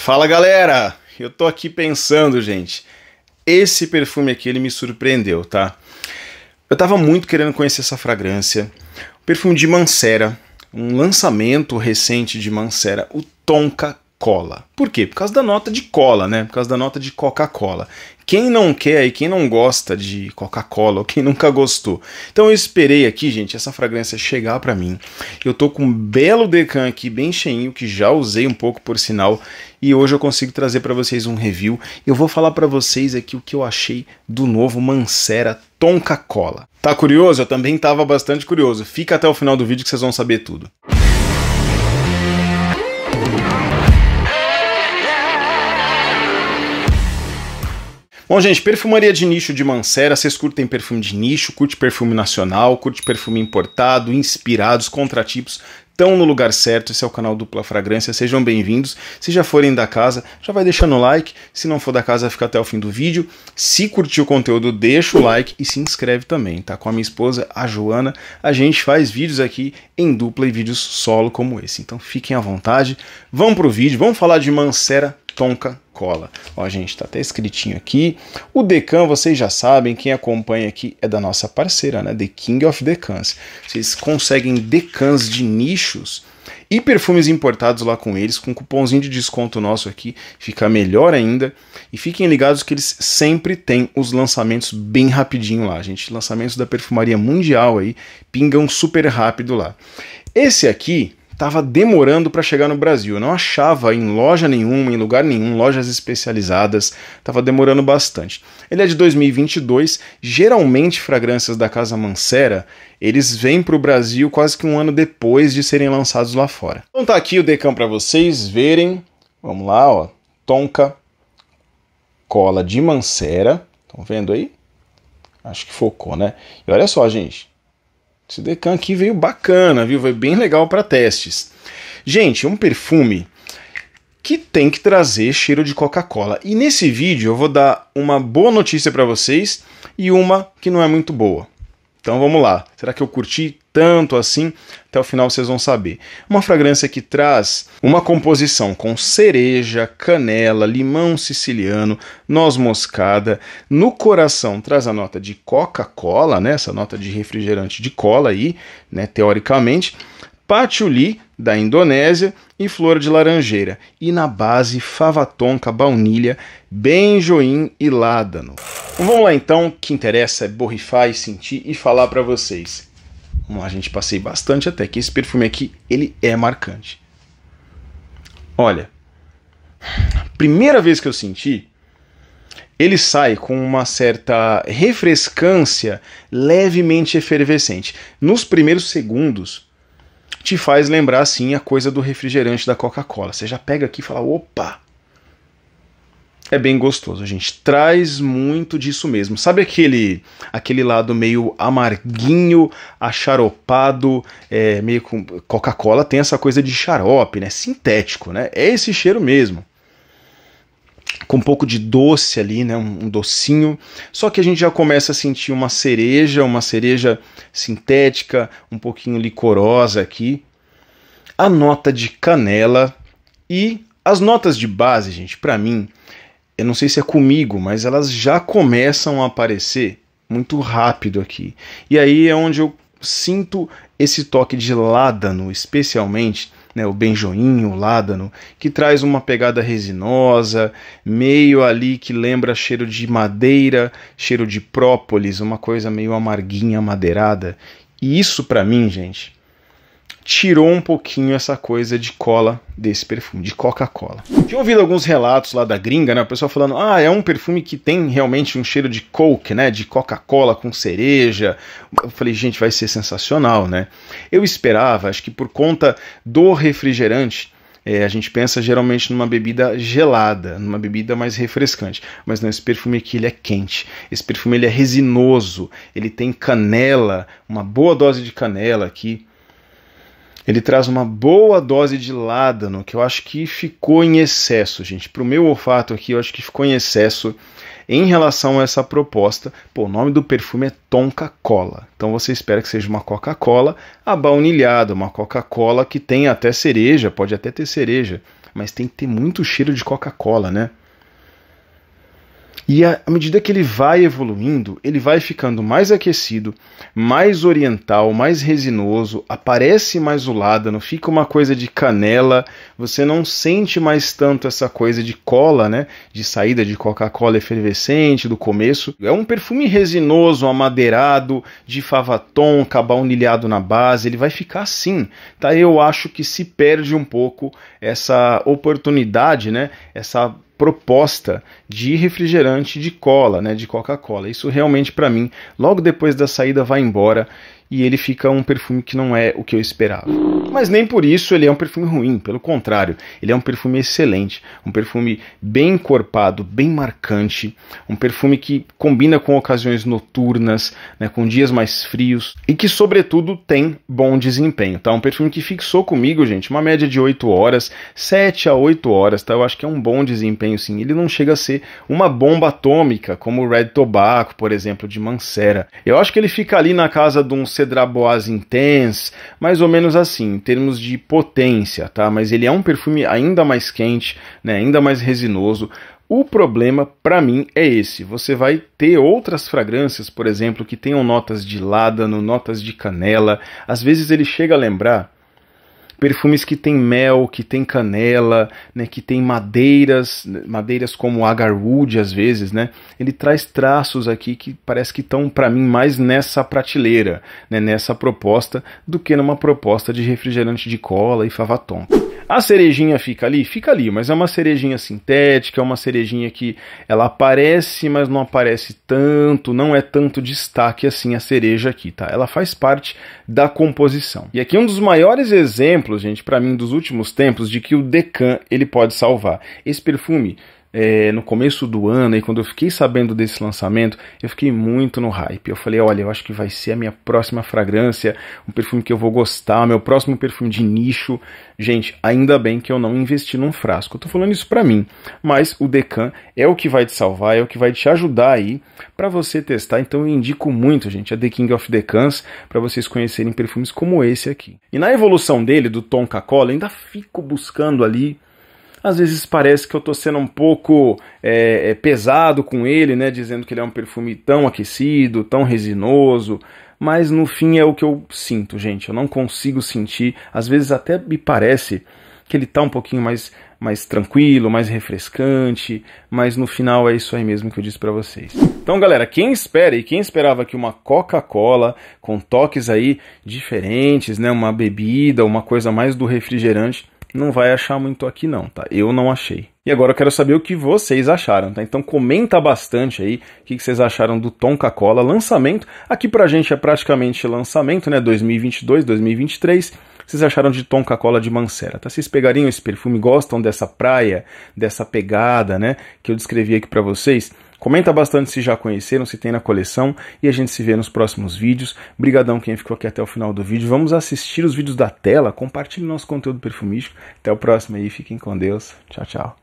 Fala galera, eu tô aqui pensando, gente. Esse perfume aqui ele me surpreendeu, tá? Eu tava muito querendo conhecer essa fragrância. O perfume de Mancera, um lançamento recente de Mancera, o Tonka cola. Por quê? Por causa da nota de cola, né? Por causa da nota de Coca-Cola. Quem não quer e quem não gosta de Coca-Cola, ou quem nunca gostou. Então eu esperei aqui, gente, essa fragrância chegar para mim. Eu tô com um belo decan aqui, bem cheinho, que já usei um pouco por sinal, e hoje eu consigo trazer para vocês um review. Eu vou falar para vocês aqui o que eu achei do novo Mancera Tonka Cola. Tá curioso? Eu também tava bastante curioso. Fica até o final do vídeo que vocês vão saber tudo. Bom, gente, perfumaria de nicho de Mancera, vocês curtem perfume de nicho, curte perfume nacional, curte perfume importado, inspirados, contratipos, estão no lugar certo. Esse é o canal Dupla Fragrância. Sejam bem-vindos. Se já forem da casa, já vai deixando o like. Se não for da casa, fica até o fim do vídeo. Se curtiu o conteúdo, deixa o like e se inscreve também, tá? Com a minha esposa, a Joana, a gente faz vídeos aqui em dupla e vídeos solo como esse. Então fiquem à vontade. Vamos pro vídeo, vamos falar de Mancera Tonka cola. Ó, gente, tá até escritinho aqui. O Decan, vocês já sabem, quem acompanha aqui é da nossa parceira, né? The King of Decans. Vocês conseguem decans de nichos e perfumes importados lá com eles, com cupomzinho de desconto nosso aqui, fica melhor ainda. E fiquem ligados que eles sempre têm os lançamentos bem rapidinho lá, gente. Lançamentos da perfumaria mundial aí, pingam super rápido lá. Esse aqui, estava demorando para chegar no Brasil. Eu não achava em loja nenhuma, em lugar nenhum, lojas especializadas, estava demorando bastante. Ele é de 2022, geralmente fragrâncias da Casa Mancera, eles vêm para o Brasil quase que um ano depois de serem lançados lá fora. Então tá aqui o decan para vocês verem. Vamos lá, ó. Tonka, cola de Mancera, estão vendo aí? Acho que focou, né? E olha só, gente, esse Decan aqui veio bacana, viu? Foi bem legal para testes. Gente, um perfume que tem que trazer cheiro de Coca-Cola. E nesse vídeo eu vou dar uma boa notícia para vocês e uma que não é muito boa. Então vamos lá. Será que eu curti tanto assim? Até o final vocês vão saber. Uma fragrância que traz uma composição com cereja, canela, limão siciliano, noz moscada. No coração traz a nota de Coca-Cola, né? Essa nota de refrigerante de cola aí, né? Teoricamente. Patchouli da Indonésia e flor de laranjeira, e na base fava tonka, baunilha, benjoim e ládano. Vamos lá então, o que interessa é borrifar e sentir e falar para vocês. Vamos lá, gente, passei bastante até que esse perfume aqui, ele é marcante. Olha, primeira vez que eu senti, ele sai com uma certa refrescância levemente efervescente. Nos primeiros segundos, te faz lembrar sim a coisa do refrigerante da Coca-Cola. Você já pega aqui e fala: opa! É bem gostoso, gente. Traz muito disso mesmo. Sabe aquele aquele lado meio amarguinho, acharopado, é, meio com Coca-Cola tem essa coisa de xarope, né? Sintético, né? É esse cheiro mesmo com um pouco de doce ali, né, um, docinho. Só que a gente já começa a sentir uma cereja, uma cereja sintética, um pouquinho licorosa aqui. A nota de canela e as notas de base, gente, para mim, eu não sei se é comigo, mas elas já começam a aparecer muito rápido aqui. E aí é onde eu sinto esse toque de ládano, especialmente né, o benjoinho, o ládano, que traz uma pegada resinosa, meio ali que lembra cheiro de madeira, cheiro de própolis, uma coisa meio amarguinha, madeirada. E isso para mim, gente, tirou um pouquinho essa coisa de cola desse perfume, de Coca-Cola. Tinha ouvido alguns relatos lá da gringa, né? O pessoal falando, ah, é um perfume que tem realmente um cheiro de Coke, né? De Coca-Cola com cereja. Eu falei, gente, vai ser sensacional, né? Eu esperava, acho que por conta do refrigerante. É, a gente pensa geralmente numa bebida gelada, numa bebida mais refrescante, mas não, esse perfume aqui ele é quente, esse perfume ele é resinoso, ele tem canela, uma boa dose de canela aqui, ele traz uma boa dose de ládano, que eu acho que ficou em excesso, gente. Para o meu olfato aqui, eu acho que ficou em excesso em relação a essa proposta. Pô, o nome do perfume é Tonka Cola. Então você espera que seja uma Coca-Cola abaunilhada, uma Coca-Cola que tem até cereja, pode até ter cereja, mas tem que ter muito cheiro de Coca-Cola, né? E à medida que ele vai evoluindo, ele vai ficando mais aquecido, mais oriental, mais resinoso, aparece mais o não fica uma coisa de canela, você não sente mais tanto essa coisa de cola, né? De saída de Coca-Cola efervescente do começo. É um perfume resinoso, amadeirado, de favatom, cabaunilhado na base, ele vai ficar assim, tá? Eu acho que se perde um pouco essa oportunidade, né? Essa proposta de refrigerante de cola, né, de Coca-Cola. Isso realmente para mim, logo depois da saída vai embora e ele fica um perfume que não é o que eu esperava. Mas nem por isso ele é um perfume ruim, pelo contrário, ele é um perfume excelente, um perfume bem encorpado, bem marcante, um perfume que combina com ocasiões noturnas, né, com dias mais frios e que, sobretudo, tem bom desempenho. Tá? Um perfume que fixou comigo, gente, uma média de 8 horas, 7 a 8 horas, tá? eu acho que é um bom desempenho sim. Ele não chega a ser uma bomba atômica como o Red Tobacco, por exemplo, de Mancera. Eu acho que ele fica ali na casa de uns Cedrabois Intense, mais ou menos assim, em termos de potência, tá? Mas ele é um perfume ainda mais quente, né? ainda mais resinoso. O problema para mim é esse. Você vai ter outras fragrâncias, por exemplo, que tenham notas de ládano, notas de canela. Às vezes ele chega a lembrar perfumes que tem mel, que tem canela, né, que tem madeiras, né, madeiras como agarwood às vezes, né? Ele traz traços aqui que parece que estão para mim mais nessa prateleira, né, nessa proposta do que numa proposta de refrigerante de cola e favaton. A cerejinha fica ali? Fica ali, mas é uma cerejinha sintética, é uma cerejinha que ela aparece, mas não aparece tanto, não é tanto destaque assim a cereja aqui, tá? Ela faz parte da composição. E aqui um dos maiores exemplos, gente, para mim dos últimos tempos de que o Decan ele pode salvar. Esse perfume é, no começo do ano e quando eu fiquei sabendo desse lançamento, eu fiquei muito no hype. Eu falei, olha, eu acho que vai ser a minha próxima fragrância, um perfume que eu vou gostar, meu próximo perfume de nicho. Gente, ainda bem que eu não investi num frasco. Eu tô falando isso para mim, mas o Decan é o que vai te salvar, é o que vai te ajudar aí para você testar. Então eu indico muito, gente, a The King of Decans para vocês conhecerem perfumes como esse aqui. E na evolução dele, do Tom Cacola, ainda fico buscando ali às vezes parece que eu estou sendo um pouco é, é, pesado com ele, né? Dizendo que ele é um perfume tão aquecido, tão resinoso. Mas no fim é o que eu sinto, gente. Eu não consigo sentir. Às vezes até me parece que ele tá um pouquinho mais, mais tranquilo, mais refrescante, mas no final é isso aí mesmo que eu disse para vocês. Então, galera, quem espera e quem esperava que uma Coca-Cola com toques aí diferentes, né, uma bebida, uma coisa mais do refrigerante, não vai achar muito aqui não, tá? Eu não achei. E agora eu quero saber o que vocês acharam, tá? Então comenta bastante aí o que vocês acharam do Tom Cacola lançamento. Aqui pra gente é praticamente lançamento, né? 2022, 2023. Vocês acharam de Tom Cacola de Mancera, tá? Vocês pegariam esse perfume, gostam dessa praia, dessa pegada, né? Que eu descrevi aqui para vocês? Comenta bastante se já conheceram, se tem na coleção e a gente se vê nos próximos vídeos. Obrigadão quem ficou aqui até o final do vídeo. Vamos assistir os vídeos da tela, compartilhe nosso conteúdo perfumístico. Até o próximo aí, fiquem com Deus. Tchau, tchau.